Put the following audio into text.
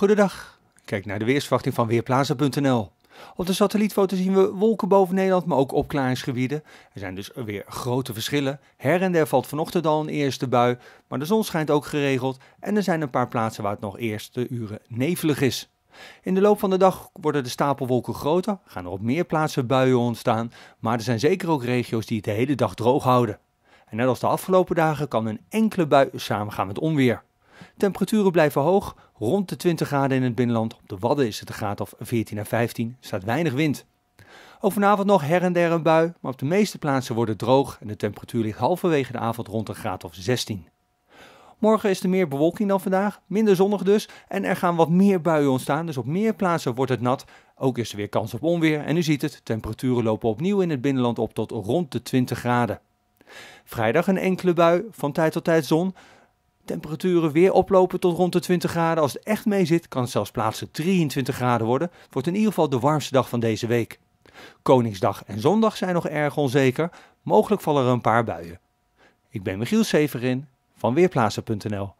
Goedendag. Kijk naar de weersverwachting van Weerplaza.nl. Op de satellietfoto zien we wolken boven Nederland, maar ook opklaringsgebieden. Er zijn dus weer grote verschillen. Her en der valt vanochtend al een eerste bui, maar de zon schijnt ook geregeld en er zijn een paar plaatsen waar het nog eerst de uren nevelig is. In de loop van de dag worden de stapelwolken groter, gaan er op meer plaatsen buien ontstaan, maar er zijn zeker ook regio's die het de hele dag droog houden. En net als de afgelopen dagen kan een enkele bui samengaan met onweer. Temperaturen blijven hoog, Rond de 20 graden in het binnenland, op de Wadden is het een graad of 14 à 15, staat weinig wind. Ook vanavond nog her en der een bui, maar op de meeste plaatsen wordt het droog en de temperatuur ligt halverwege de avond rond een graad of 16. Morgen is er meer bewolking dan vandaag, minder zonnig dus, en er gaan wat meer buien ontstaan, dus op meer plaatsen wordt het nat. Ook is er weer kans op onweer en u ziet het, temperaturen lopen opnieuw in het binnenland op tot rond de 20 graden. Vrijdag een enkele bui, van tijd tot tijd zon, temperaturen weer oplopen tot rond de 20 graden. Als het echt mee zit, kan het zelfs plaatselijk 23 graden worden. wordt in ieder geval de warmste dag van deze week. Koningsdag en zondag zijn nog erg onzeker. Mogelijk vallen er een paar buien. Ik ben Michiel Severin van Weerplaatsen.nl